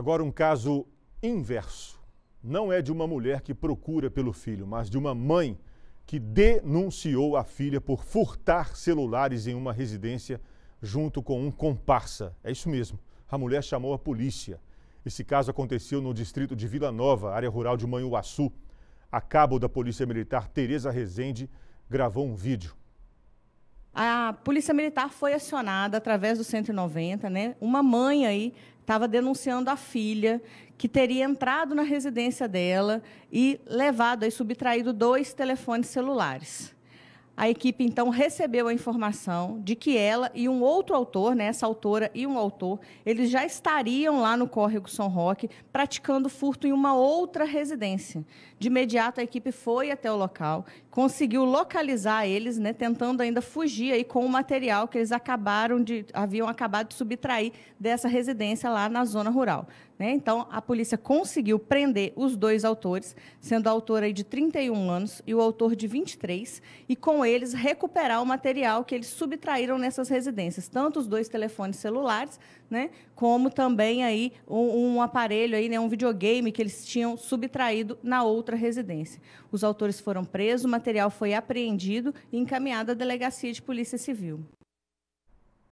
Agora, um caso inverso. Não é de uma mulher que procura pelo filho, mas de uma mãe que denunciou a filha por furtar celulares em uma residência junto com um comparsa. É isso mesmo. A mulher chamou a polícia. Esse caso aconteceu no distrito de Vila Nova, área rural de Manhuaçu. A cabo da Polícia Militar, Tereza Rezende, gravou um vídeo. A Polícia Militar foi acionada através do 190, né? Uma mãe aí estava denunciando a filha que teria entrado na residência dela e levado e subtraído dois telefones celulares. A equipe então recebeu a informação de que ela e um outro autor, né, essa autora e um autor, eles já estariam lá no córrego São Roque praticando furto em uma outra residência. De imediato a equipe foi até o local, conseguiu localizar eles, né, tentando ainda fugir aí com o material que eles acabaram de haviam acabado de subtrair dessa residência lá na zona rural. Né? Então, a polícia conseguiu prender os dois autores, sendo a autora de 31 anos e o autor de 23, e com eles recuperar o material que eles subtraíram nessas residências, tanto os dois telefones celulares, né, como também aí um, um aparelho aí, né, um videogame que eles tinham subtraído na outra residência. Os autores foram presos, o material foi apreendido e encaminhado à delegacia de polícia civil.